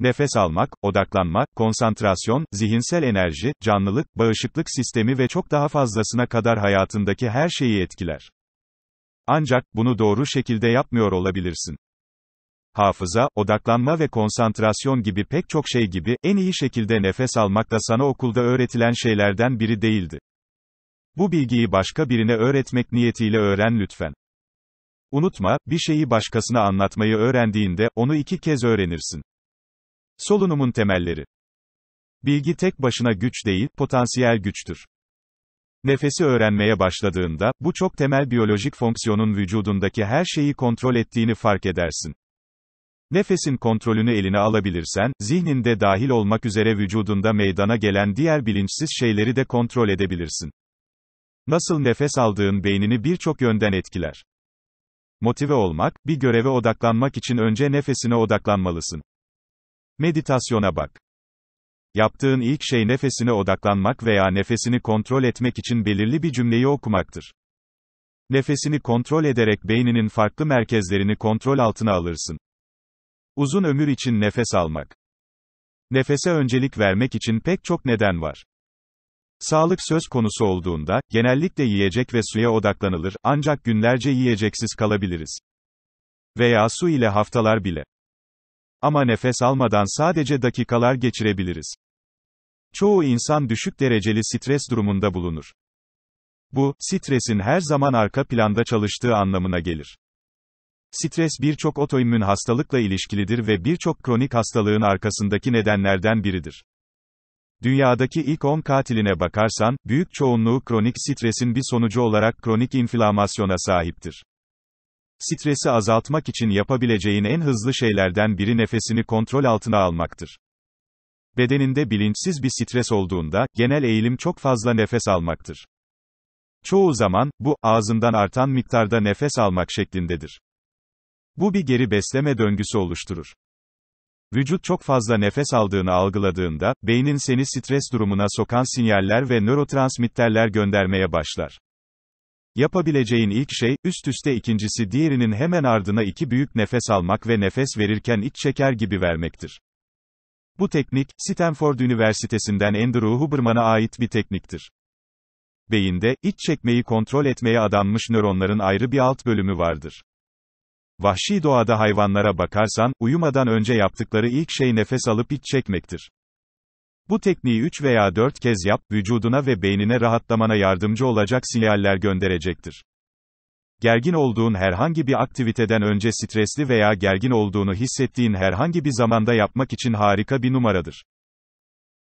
Nefes almak, odaklanma, konsantrasyon, zihinsel enerji, canlılık, bağışıklık sistemi ve çok daha fazlasına kadar hayatındaki her şeyi etkiler. Ancak bunu doğru şekilde yapmıyor olabilirsin. Hafıza, odaklanma ve konsantrasyon gibi pek çok şey gibi en iyi şekilde nefes almak da sana okulda öğretilen şeylerden biri değildi. Bu bilgiyi başka birine öğretmek niyetiyle öğren lütfen. Unutma, bir şeyi başkasına anlatmayı öğrendiğinde onu iki kez öğrenirsin. Solunumun temelleri. Bilgi tek başına güç değil, potansiyel güçtür. Nefesi öğrenmeye başladığında, bu çok temel biyolojik fonksiyonun vücudundaki her şeyi kontrol ettiğini fark edersin. Nefesin kontrolünü eline alabilirsen, zihninde dahil olmak üzere vücudunda meydana gelen diğer bilinçsiz şeyleri de kontrol edebilirsin. Nasıl nefes aldığın beynini birçok yönden etkiler. Motive olmak, bir göreve odaklanmak için önce nefesine odaklanmalısın. Meditasyona bak. Yaptığın ilk şey nefesine odaklanmak veya nefesini kontrol etmek için belirli bir cümleyi okumaktır. Nefesini kontrol ederek beyninin farklı merkezlerini kontrol altına alırsın. Uzun ömür için nefes almak. Nefese öncelik vermek için pek çok neden var. Sağlık söz konusu olduğunda, genellikle yiyecek ve suya odaklanılır, ancak günlerce yiyeceksiz kalabiliriz. Veya su ile haftalar bile. Ama nefes almadan sadece dakikalar geçirebiliriz. Çoğu insan düşük dereceli stres durumunda bulunur. Bu, stresin her zaman arka planda çalıştığı anlamına gelir. Stres birçok otoimmün hastalıkla ilişkilidir ve birçok kronik hastalığın arkasındaki nedenlerden biridir. Dünyadaki ilk 10 katiline bakarsan, büyük çoğunluğu kronik stresin bir sonucu olarak kronik inflamasyona sahiptir. Stresi azaltmak için yapabileceğin en hızlı şeylerden biri nefesini kontrol altına almaktır. Bedeninde bilinçsiz bir stres olduğunda, genel eğilim çok fazla nefes almaktır. Çoğu zaman, bu, ağzından artan miktarda nefes almak şeklindedir. Bu bir geri besleme döngüsü oluşturur. Vücut çok fazla nefes aldığını algıladığında, beynin seni stres durumuna sokan sinyaller ve nörotransmitterler göndermeye başlar. Yapabileceğin ilk şey, üst üste ikincisi diğerinin hemen ardına iki büyük nefes almak ve nefes verirken iç çeker gibi vermektir. Bu teknik, Stanford Üniversitesi'nden Andrew Huberman'a ait bir tekniktir. Beyinde, iç çekmeyi kontrol etmeye adanmış nöronların ayrı bir alt bölümü vardır. Vahşi doğada hayvanlara bakarsan, uyumadan önce yaptıkları ilk şey nefes alıp iç çekmektir. Bu tekniği 3 veya 4 kez yap, vücuduna ve beynine rahatlamana yardımcı olacak sinyaller gönderecektir. Gergin olduğun herhangi bir aktiviteden önce stresli veya gergin olduğunu hissettiğin herhangi bir zamanda yapmak için harika bir numaradır.